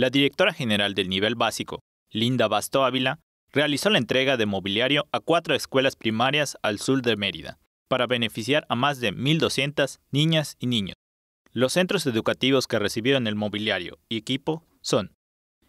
la directora general del nivel básico, Linda Basto Ávila, realizó la entrega de mobiliario a cuatro escuelas primarias al sur de Mérida, para beneficiar a más de 1.200 niñas y niños. Los centros educativos que recibieron el mobiliario y equipo son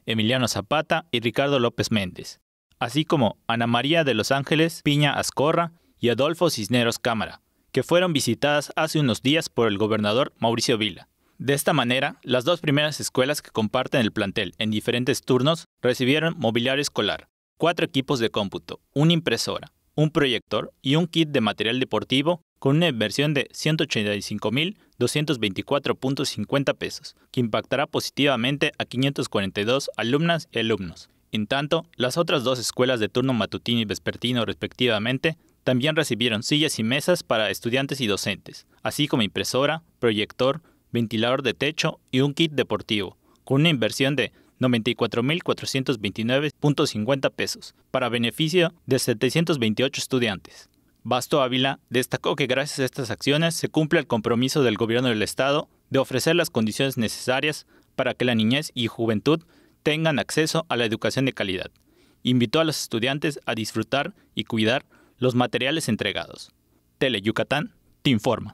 Emiliano Zapata y Ricardo López Méndez, así como Ana María de los Ángeles Piña Ascorra y Adolfo Cisneros Cámara, que fueron visitadas hace unos días por el gobernador Mauricio Vila. De esta manera, las dos primeras escuelas que comparten el plantel en diferentes turnos recibieron mobiliario escolar, cuatro equipos de cómputo, una impresora, un proyector y un kit de material deportivo con una inversión de 185.224.50 pesos, que impactará positivamente a 542 alumnas y alumnos. En tanto, las otras dos escuelas de turno matutino y vespertino respectivamente también recibieron sillas y mesas para estudiantes y docentes, así como impresora, proyector, ventilador de techo y un kit deportivo, con una inversión de 94.429.50 pesos, para beneficio de 728 estudiantes. Basto Ávila destacó que gracias a estas acciones se cumple el compromiso del gobierno del Estado de ofrecer las condiciones necesarias para que la niñez y juventud tengan acceso a la educación de calidad. Invitó a los estudiantes a disfrutar y cuidar los materiales entregados. Tele Yucatán te informa.